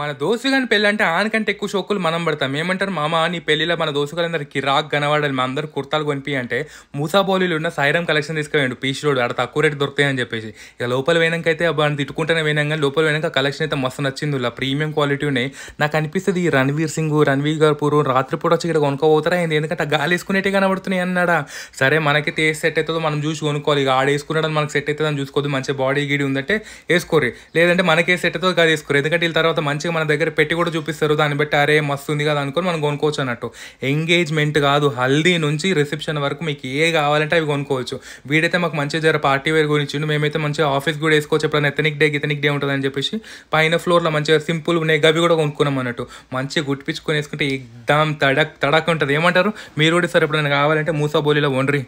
మన దోసుగాని పెళ్ళి అంటే ఆనకంటే ఎక్కువ షోకులు మనం పడతాం ఏమంటారు మామ నీ పెళ్ళిలో మన దోసుగాలందరూ రాక్ కనబడాలి మా అందరు కుర్తాలు కొనిపి అంటే మూసాబౌలీలు ఉన్న సైరం కలెక్షన్ తీసుకెళ్ళండి పీచ్ రోడ్ ఆడ తక్కువ రేటు దొరుకుతాయని చెప్పేసి ఇక లోపల అయితే వాడిని తిట్టుకుంటేనే పోయినా కానీ లోపల పోయినాక కలెక్షన్ అయితే మస్తు నచ్చింది ఇలా ప్రీమియం క్వాలిటీ ఉన్నాయి నాకు అనిపిస్తుంది ఈ రణ్వీర్ సింగ్ రణ్వీర్ కపూర్ రాత్రిపూట వచ్చి ఇక్కడ కొనుక్కోబోతారా ఏంది ఎందుకంటే గాలి వేసుకునేట్టే కనబడుతున్నాయి అన్నాడా సరే మనకైతే ఏ సెట్ అవుతుందో మనం చూసి కొనుక్కోవాలి ఇక ఆడ వేసుకున్నాడని మనకు సెట్ అవుతుందని చూసుకోవద్దు మంచి బాడీ గీడి ఉందంటే వేసుకోరు లేదంటే మనకే సెట్ అవుతుంది కాదు వేసుకోరు ఎందుకంటే వీళ్ళ తర్వాత మంచి మంచిగా మన దగ్గర పెట్టి కూడా చూపిస్తారు దాన్ని బట్టి అరే ఉంది కదా అనుకొని మనం కొనుక్కోవచ్చు అన్నట్టు ఎంగేజ్మెంట్ కాదు హల్దీ నుంచి రిసెప్షన్ వరకు మీకు ఏ కావాలంటే అవి కొనుక్కోవచ్చు వీడైతే మాకు మంచిగా జర పార్టీ వేర్ గురించి మేమైతే మంచిగా ఆఫీస్ కూడా వేసుకోవచ్చు ఎప్పుడైనా ఎథనిక్ డే ఇతనిక్ డే ఉంటుందని చెప్పేసి పైన ఫ్లోర్లో మంచిగా సింపుల్ ఉన్నాయి గవి కూడా కొనుక్కున్నాం అన్నట్టు మంచిగా గుట్టిపించుకొని వేసుకుంటే ఎగ్దాం తడక్ తడక్ ఉంటుంది ఏమంటారు మీరు కూడా సార్ ఎప్పుడైనా కావాలంటే మూసాబోలీలో వండ్రి